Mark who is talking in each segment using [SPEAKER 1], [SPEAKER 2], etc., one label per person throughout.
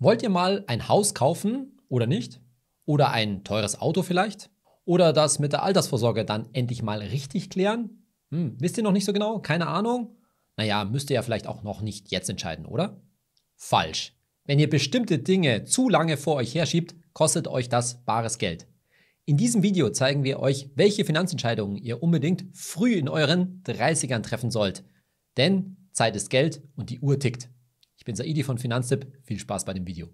[SPEAKER 1] Wollt ihr mal ein Haus kaufen oder nicht? Oder ein teures Auto vielleicht? Oder das mit der Altersvorsorge dann endlich mal richtig klären? Hm, wisst ihr noch nicht so genau? Keine Ahnung? Naja, müsst ihr ja vielleicht auch noch nicht jetzt entscheiden, oder? Falsch. Wenn ihr bestimmte Dinge zu lange vor euch herschiebt, kostet euch das bares Geld. In diesem Video zeigen wir euch, welche Finanzentscheidungen ihr unbedingt früh in euren 30ern treffen sollt. Denn Zeit ist Geld und die Uhr tickt. Ich bin Saidi von Finanztipp. Viel Spaß bei dem Video.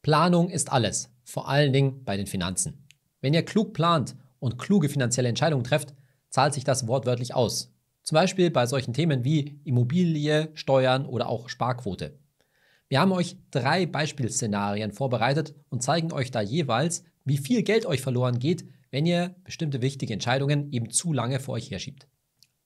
[SPEAKER 1] Planung ist alles, vor allen Dingen bei den Finanzen. Wenn ihr klug plant und kluge finanzielle Entscheidungen trefft, zahlt sich das wortwörtlich aus. Zum Beispiel bei solchen Themen wie Immobilie, Steuern oder auch Sparquote. Wir haben euch drei Beispielszenarien vorbereitet und zeigen euch da jeweils, wie viel Geld euch verloren geht, wenn ihr bestimmte wichtige Entscheidungen eben zu lange vor euch herschiebt.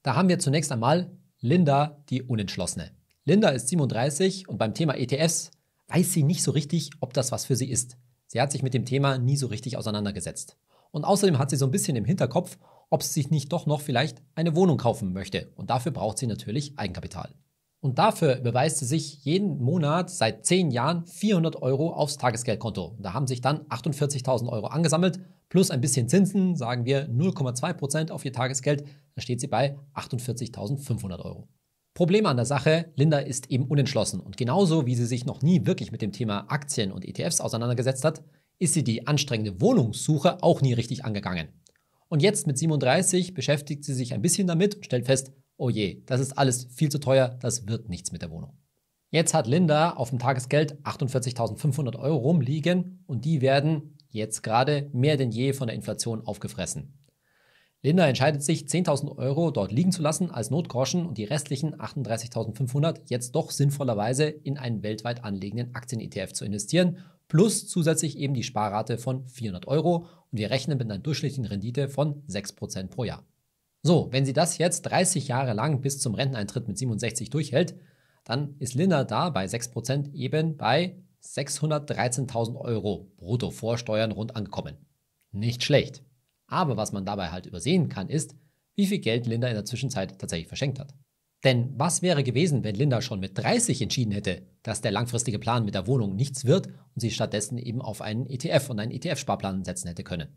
[SPEAKER 1] Da haben wir zunächst einmal Linda, die Unentschlossene. Linda ist 37 und beim Thema ETFs weiß sie nicht so richtig, ob das was für sie ist. Sie hat sich mit dem Thema nie so richtig auseinandergesetzt. Und außerdem hat sie so ein bisschen im Hinterkopf, ob sie sich nicht doch noch vielleicht eine Wohnung kaufen möchte. Und dafür braucht sie natürlich Eigenkapital. Und dafür überweist sie sich jeden Monat seit 10 Jahren 400 Euro aufs Tagesgeldkonto. Da haben sich dann 48.000 Euro angesammelt, plus ein bisschen Zinsen, sagen wir 0,2% auf ihr Tagesgeld, da steht sie bei 48.500 Euro. Problem an der Sache, Linda ist eben unentschlossen und genauso wie sie sich noch nie wirklich mit dem Thema Aktien und ETFs auseinandergesetzt hat, ist sie die anstrengende Wohnungssuche auch nie richtig angegangen. Und jetzt mit 37 beschäftigt sie sich ein bisschen damit und stellt fest, oh je, das ist alles viel zu teuer, das wird nichts mit der Wohnung. Jetzt hat Linda auf dem Tagesgeld 48.500 Euro rumliegen und die werden jetzt gerade mehr denn je von der Inflation aufgefressen. Linda entscheidet sich, 10.000 Euro dort liegen zu lassen als Notgroschen und die restlichen 38.500 jetzt doch sinnvollerweise in einen weltweit anlegenden Aktien-ETF zu investieren, plus zusätzlich eben die Sparrate von 400 Euro und wir rechnen mit einer durchschnittlichen Rendite von 6% pro Jahr. So, wenn sie das jetzt 30 Jahre lang bis zum Renteneintritt mit 67 durchhält, dann ist Linda da bei 6% eben bei 613.000 Euro brutto vor rund angekommen. Nicht schlecht. Aber was man dabei halt übersehen kann, ist, wie viel Geld Linda in der Zwischenzeit tatsächlich verschenkt hat. Denn was wäre gewesen, wenn Linda schon mit 30 entschieden hätte, dass der langfristige Plan mit der Wohnung nichts wird und sie stattdessen eben auf einen ETF und einen ETF-Sparplan setzen hätte können?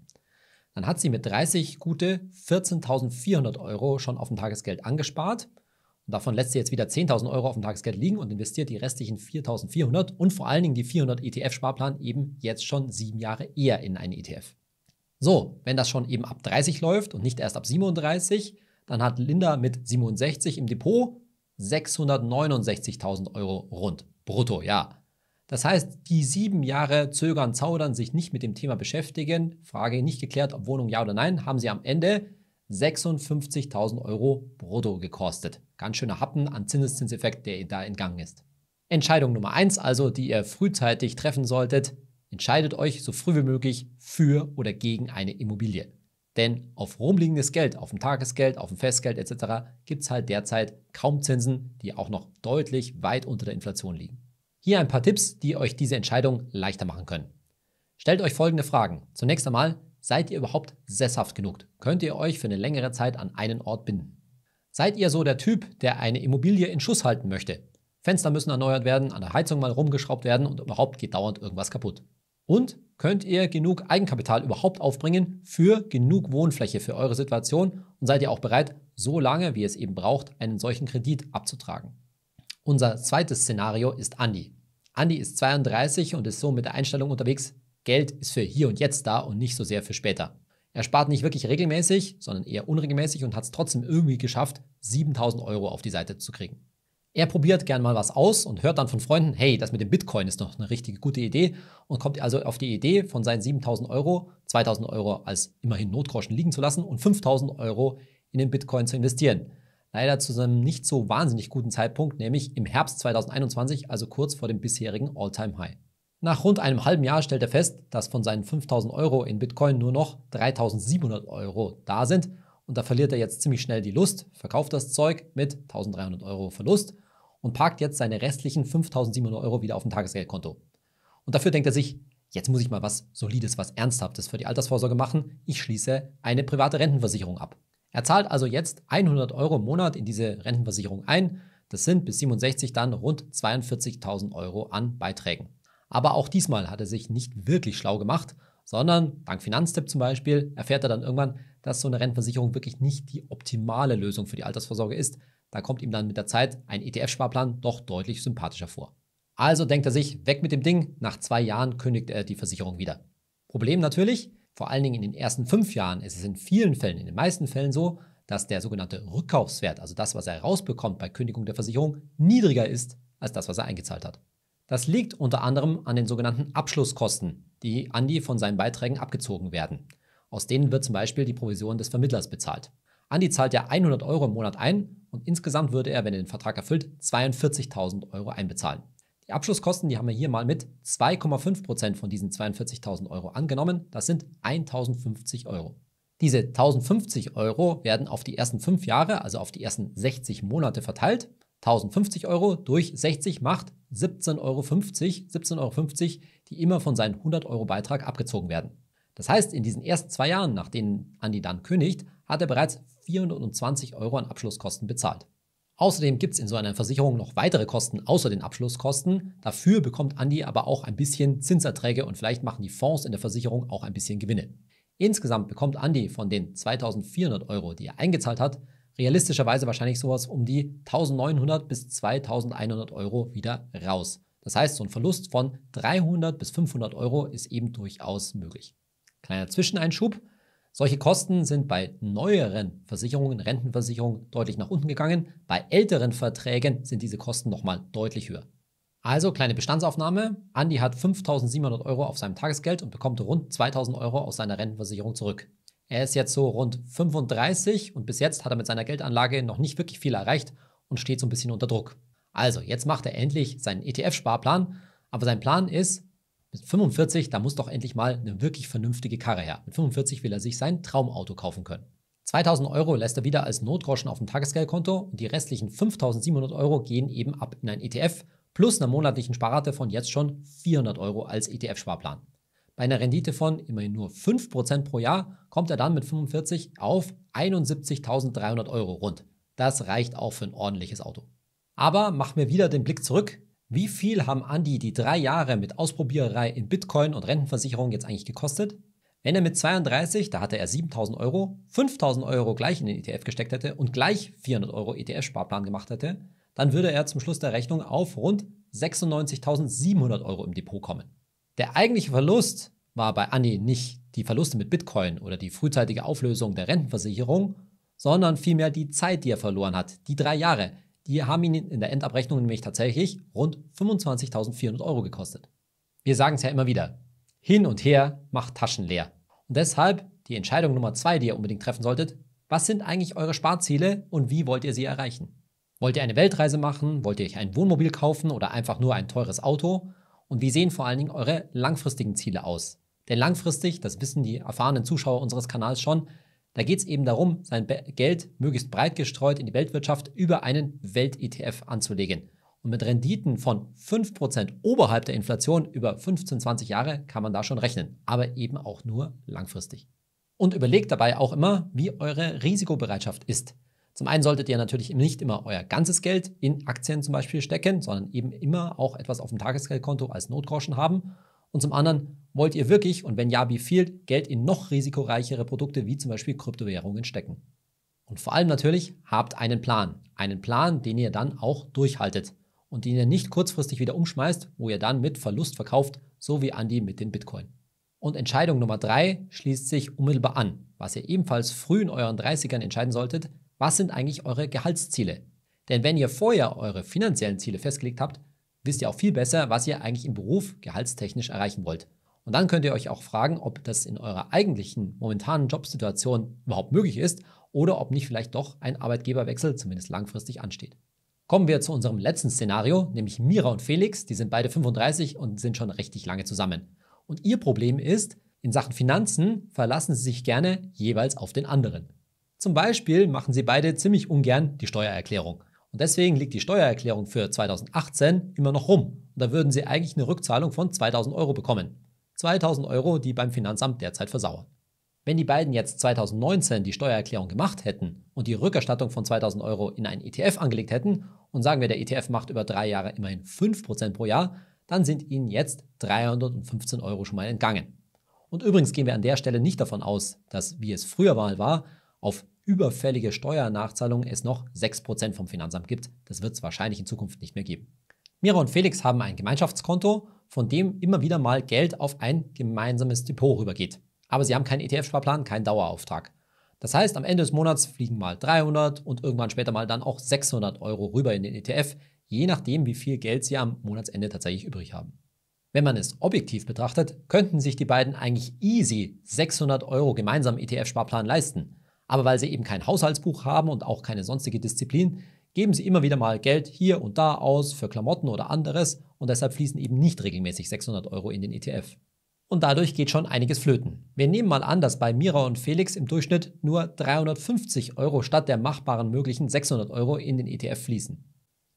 [SPEAKER 1] Dann hat sie mit 30 gute 14.400 Euro schon auf dem Tagesgeld angespart und davon lässt sie jetzt wieder 10.000 Euro auf dem Tagesgeld liegen und investiert die restlichen 4.400 und vor allen Dingen die 400 ETF-Sparplan eben jetzt schon sieben Jahre eher in einen ETF. So, wenn das schon eben ab 30 läuft und nicht erst ab 37, dann hat Linda mit 67 im Depot 669.000 Euro rund. Brutto, ja. Das heißt, die sieben Jahre zögern, zaudern, sich nicht mit dem Thema beschäftigen, Frage nicht geklärt, ob Wohnung ja oder nein, haben sie am Ende 56.000 Euro brutto gekostet. Ganz schöner Happen an Zinseszinseffekt, der da entgangen ist. Entscheidung Nummer eins, also, die ihr frühzeitig treffen solltet, Entscheidet euch so früh wie möglich für oder gegen eine Immobilie. Denn auf rumliegendes Geld, auf dem Tagesgeld, auf dem Festgeld etc. gibt es halt derzeit kaum Zinsen, die auch noch deutlich weit unter der Inflation liegen. Hier ein paar Tipps, die euch diese Entscheidung leichter machen können. Stellt euch folgende Fragen. Zunächst einmal, seid ihr überhaupt sesshaft genug? Könnt ihr euch für eine längere Zeit an einen Ort binden? Seid ihr so der Typ, der eine Immobilie in Schuss halten möchte? Fenster müssen erneuert werden, an der Heizung mal rumgeschraubt werden und überhaupt geht dauernd irgendwas kaputt. Und könnt ihr genug Eigenkapital überhaupt aufbringen für genug Wohnfläche für eure Situation und seid ihr auch bereit, so lange, wie es eben braucht, einen solchen Kredit abzutragen. Unser zweites Szenario ist Andy. Andy ist 32 und ist so mit der Einstellung unterwegs, Geld ist für hier und jetzt da und nicht so sehr für später. Er spart nicht wirklich regelmäßig, sondern eher unregelmäßig und hat es trotzdem irgendwie geschafft, 7000 Euro auf die Seite zu kriegen. Er probiert gern mal was aus und hört dann von Freunden, hey, das mit dem Bitcoin ist doch eine richtige gute Idee und kommt also auf die Idee, von seinen 7000 Euro 2000 Euro als immerhin Notgroschen liegen zu lassen und 5000 Euro in den Bitcoin zu investieren. Leider zu einem nicht so wahnsinnig guten Zeitpunkt, nämlich im Herbst 2021, also kurz vor dem bisherigen All-Time-High. Nach rund einem halben Jahr stellt er fest, dass von seinen 5000 Euro in Bitcoin nur noch 3700 Euro da sind und da verliert er jetzt ziemlich schnell die Lust, verkauft das Zeug mit 1300 Euro Verlust und parkt jetzt seine restlichen 5.700 Euro wieder auf dem Tagesgeldkonto. Und dafür denkt er sich, jetzt muss ich mal was Solides, was Ernsthaftes für die Altersvorsorge machen. Ich schließe eine private Rentenversicherung ab. Er zahlt also jetzt 100 Euro im Monat in diese Rentenversicherung ein. Das sind bis 67 dann rund 42.000 Euro an Beiträgen. Aber auch diesmal hat er sich nicht wirklich schlau gemacht, sondern dank Finanztipp zum Beispiel erfährt er dann irgendwann, dass so eine Rentenversicherung wirklich nicht die optimale Lösung für die Altersvorsorge ist, da kommt ihm dann mit der Zeit ein ETF-Sparplan doch deutlich sympathischer vor. Also denkt er sich, weg mit dem Ding, nach zwei Jahren kündigt er die Versicherung wieder. Problem natürlich, vor allen Dingen in den ersten fünf Jahren ist es in vielen Fällen, in den meisten Fällen so, dass der sogenannte Rückkaufswert, also das, was er rausbekommt bei Kündigung der Versicherung, niedriger ist als das, was er eingezahlt hat. Das liegt unter anderem an den sogenannten Abschlusskosten, die Andi von seinen Beiträgen abgezogen werden. Aus denen wird zum Beispiel die Provision des Vermittlers bezahlt. Andi zahlt ja 100 Euro im Monat ein und insgesamt würde er, wenn er den Vertrag erfüllt, 42.000 Euro einbezahlen. Die Abschlusskosten, die haben wir hier mal mit 2,5% Prozent von diesen 42.000 Euro angenommen. Das sind 1.050 Euro. Diese 1.050 Euro werden auf die ersten fünf Jahre, also auf die ersten 60 Monate verteilt. 1.050 Euro durch 60 macht 17,50 Euro, 17,50 Euro, die immer von seinem 100 Euro Beitrag abgezogen werden. Das heißt, in diesen ersten zwei Jahren, nach denen Andi dann kündigt, hat er bereits 420 Euro an Abschlusskosten bezahlt. Außerdem gibt es in so einer Versicherung noch weitere Kosten außer den Abschlusskosten. Dafür bekommt Andi aber auch ein bisschen Zinserträge und vielleicht machen die Fonds in der Versicherung auch ein bisschen Gewinne. Insgesamt bekommt Andi von den 2400 Euro, die er eingezahlt hat, realistischerweise wahrscheinlich sowas um die 1900 bis 2100 Euro wieder raus. Das heißt, so ein Verlust von 300 bis 500 Euro ist eben durchaus möglich. Kleiner Zwischeneinschub. Solche Kosten sind bei neueren Versicherungen, Rentenversicherungen deutlich nach unten gegangen. Bei älteren Verträgen sind diese Kosten nochmal deutlich höher. Also kleine Bestandsaufnahme. Andy hat 5.700 Euro auf seinem Tagesgeld und bekommt rund 2.000 Euro aus seiner Rentenversicherung zurück. Er ist jetzt so rund 35 und bis jetzt hat er mit seiner Geldanlage noch nicht wirklich viel erreicht und steht so ein bisschen unter Druck. Also, jetzt macht er endlich seinen ETF-Sparplan, aber sein Plan ist, mit 45, da muss doch endlich mal eine wirklich vernünftige Karre her. Mit 45 will er sich sein Traumauto kaufen können. 2000 Euro lässt er wieder als Notgroschen auf dem Tagesgeldkonto und die restlichen 5700 Euro gehen eben ab in ein ETF plus einer monatlichen Sparrate von jetzt schon 400 Euro als ETF-Sparplan. Bei einer Rendite von immerhin nur 5% pro Jahr kommt er dann mit 45 auf 71.300 Euro rund. Das reicht auch für ein ordentliches Auto. Aber mach mir wieder den Blick zurück. Wie viel haben Andy die drei Jahre mit Ausprobiererei in Bitcoin und Rentenversicherung jetzt eigentlich gekostet? Wenn er mit 32, da hatte er 7000 Euro, 5000 Euro gleich in den ETF gesteckt hätte und gleich 400 Euro ETF-Sparplan gemacht hätte, dann würde er zum Schluss der Rechnung auf rund 96.700 Euro im Depot kommen. Der eigentliche Verlust war bei Andy nicht die Verluste mit Bitcoin oder die frühzeitige Auflösung der Rentenversicherung, sondern vielmehr die Zeit, die er verloren hat, die drei Jahre, die haben ihn in der Endabrechnung nämlich tatsächlich rund 25.400 Euro gekostet. Wir sagen es ja immer wieder, hin und her macht Taschen leer. Und deshalb die Entscheidung Nummer zwei, die ihr unbedingt treffen solltet, was sind eigentlich eure Sparziele und wie wollt ihr sie erreichen? Wollt ihr eine Weltreise machen? Wollt ihr euch ein Wohnmobil kaufen oder einfach nur ein teures Auto? Und wie sehen vor allen Dingen eure langfristigen Ziele aus? Denn langfristig, das wissen die erfahrenen Zuschauer unseres Kanals schon, da geht es eben darum, sein Be Geld möglichst breit gestreut in die Weltwirtschaft über einen Welt-ETF anzulegen. Und mit Renditen von 5% oberhalb der Inflation über 15, 20 Jahre kann man da schon rechnen, aber eben auch nur langfristig. Und überlegt dabei auch immer, wie eure Risikobereitschaft ist. Zum einen solltet ihr natürlich nicht immer euer ganzes Geld in Aktien zum Beispiel stecken, sondern eben immer auch etwas auf dem Tagesgeldkonto als Notgroschen haben. Und zum anderen, wollt ihr wirklich und wenn ja, wie viel Geld in noch risikoreichere Produkte wie zum Beispiel Kryptowährungen stecken? Und vor allem natürlich, habt einen Plan. Einen Plan, den ihr dann auch durchhaltet und den ihr nicht kurzfristig wieder umschmeißt, wo ihr dann mit Verlust verkauft, so wie Andy mit den Bitcoin. Und Entscheidung Nummer drei schließt sich unmittelbar an, was ihr ebenfalls früh in euren 30ern entscheiden solltet, was sind eigentlich eure Gehaltsziele? Denn wenn ihr vorher eure finanziellen Ziele festgelegt habt, wisst ihr auch viel besser, was ihr eigentlich im Beruf gehaltstechnisch erreichen wollt. Und dann könnt ihr euch auch fragen, ob das in eurer eigentlichen momentanen Jobsituation überhaupt möglich ist oder ob nicht vielleicht doch ein Arbeitgeberwechsel zumindest langfristig ansteht. Kommen wir zu unserem letzten Szenario, nämlich Mira und Felix, die sind beide 35 und sind schon richtig lange zusammen. Und ihr Problem ist, in Sachen Finanzen verlassen sie sich gerne jeweils auf den anderen. Zum Beispiel machen sie beide ziemlich ungern die Steuererklärung. Und deswegen liegt die Steuererklärung für 2018 immer noch rum. Und da würden Sie eigentlich eine Rückzahlung von 2000 Euro bekommen. 2000 Euro, die beim Finanzamt derzeit versauern. Wenn die beiden jetzt 2019 die Steuererklärung gemacht hätten und die Rückerstattung von 2000 Euro in einen ETF angelegt hätten und sagen wir, der ETF macht über drei Jahre immerhin 5% pro Jahr, dann sind ihnen jetzt 315 Euro schon mal entgangen. Und übrigens gehen wir an der Stelle nicht davon aus, dass, wie es früher mal war, auf überfällige Steuernachzahlung es noch 6% vom Finanzamt gibt. Das wird es wahrscheinlich in Zukunft nicht mehr geben. Mira und Felix haben ein Gemeinschaftskonto, von dem immer wieder mal Geld auf ein gemeinsames Depot rübergeht. Aber sie haben keinen ETF-Sparplan, keinen Dauerauftrag. Das heißt, am Ende des Monats fliegen mal 300 und irgendwann später mal dann auch 600 Euro rüber in den ETF, je nachdem, wie viel Geld sie am Monatsende tatsächlich übrig haben. Wenn man es objektiv betrachtet, könnten sich die beiden eigentlich easy 600 Euro gemeinsam ETF-Sparplan leisten. Aber weil sie eben kein Haushaltsbuch haben und auch keine sonstige Disziplin, geben sie immer wieder mal Geld hier und da aus für Klamotten oder anderes und deshalb fließen eben nicht regelmäßig 600 Euro in den ETF. Und dadurch geht schon einiges flöten. Wir nehmen mal an, dass bei Mira und Felix im Durchschnitt nur 350 Euro statt der machbaren möglichen 600 Euro in den ETF fließen.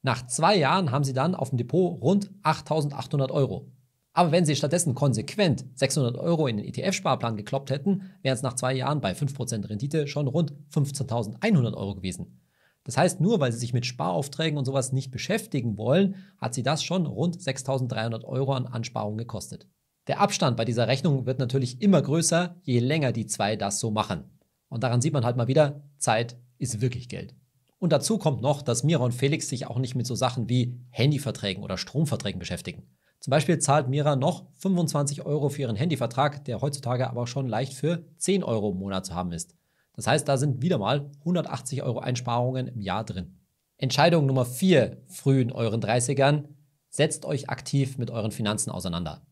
[SPEAKER 1] Nach zwei Jahren haben sie dann auf dem Depot rund 8800 Euro. Aber wenn Sie stattdessen konsequent 600 Euro in den ETF-Sparplan gekloppt hätten, wären es nach zwei Jahren bei 5% Rendite schon rund 15.100 Euro gewesen. Das heißt, nur weil Sie sich mit Sparaufträgen und sowas nicht beschäftigen wollen, hat Sie das schon rund 6.300 Euro an Ansparungen gekostet. Der Abstand bei dieser Rechnung wird natürlich immer größer, je länger die zwei das so machen. Und daran sieht man halt mal wieder, Zeit ist wirklich Geld. Und dazu kommt noch, dass Mira und Felix sich auch nicht mit so Sachen wie Handyverträgen oder Stromverträgen beschäftigen. Zum Beispiel zahlt Mira noch 25 Euro für ihren Handyvertrag, der heutzutage aber schon leicht für 10 Euro im Monat zu haben ist. Das heißt, da sind wieder mal 180 Euro Einsparungen im Jahr drin. Entscheidung Nummer 4, früh in euren 30ern, setzt euch aktiv mit euren Finanzen auseinander.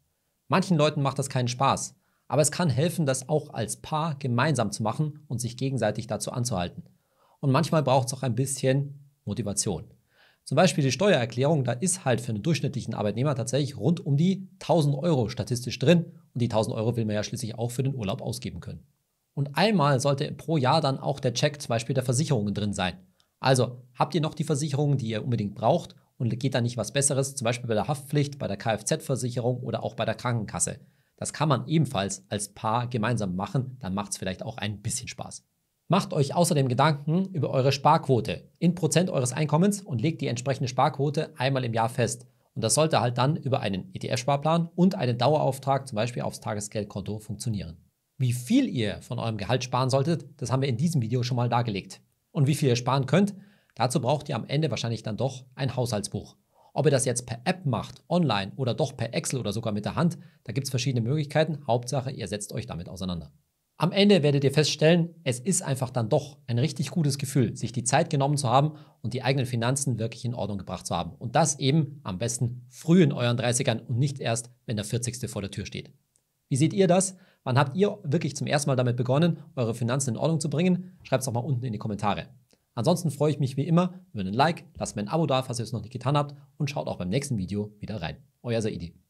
[SPEAKER 1] Manchen Leuten macht das keinen Spaß, aber es kann helfen, das auch als Paar gemeinsam zu machen und sich gegenseitig dazu anzuhalten. Und manchmal braucht es auch ein bisschen Motivation. Zum Beispiel die Steuererklärung, da ist halt für einen durchschnittlichen Arbeitnehmer tatsächlich rund um die 1000 Euro statistisch drin und die 1000 Euro will man ja schließlich auch für den Urlaub ausgeben können. Und einmal sollte pro Jahr dann auch der Check zum Beispiel der Versicherungen drin sein. Also habt ihr noch die Versicherungen, die ihr unbedingt braucht und geht da nicht was Besseres, zum Beispiel bei der Haftpflicht, bei der Kfz-Versicherung oder auch bei der Krankenkasse. Das kann man ebenfalls als Paar gemeinsam machen, dann macht es vielleicht auch ein bisschen Spaß. Macht euch außerdem Gedanken über eure Sparquote in Prozent eures Einkommens und legt die entsprechende Sparquote einmal im Jahr fest. Und das sollte halt dann über einen ETF-Sparplan und einen Dauerauftrag, zum Beispiel aufs Tagesgeldkonto, funktionieren. Wie viel ihr von eurem Gehalt sparen solltet, das haben wir in diesem Video schon mal dargelegt. Und wie viel ihr sparen könnt, dazu braucht ihr am Ende wahrscheinlich dann doch ein Haushaltsbuch. Ob ihr das jetzt per App macht, online oder doch per Excel oder sogar mit der Hand, da gibt es verschiedene Möglichkeiten. Hauptsache, ihr setzt euch damit auseinander. Am Ende werdet ihr feststellen, es ist einfach dann doch ein richtig gutes Gefühl, sich die Zeit genommen zu haben und die eigenen Finanzen wirklich in Ordnung gebracht zu haben. Und das eben am besten früh in euren 30ern und nicht erst, wenn der 40. vor der Tür steht. Wie seht ihr das? Wann habt ihr wirklich zum ersten Mal damit begonnen, eure Finanzen in Ordnung zu bringen? Schreibt es doch mal unten in die Kommentare. Ansonsten freue ich mich wie immer über einen Like, lasst mir ein Abo da, falls ihr es noch nicht getan habt und schaut auch beim nächsten Video wieder rein. Euer Saidi.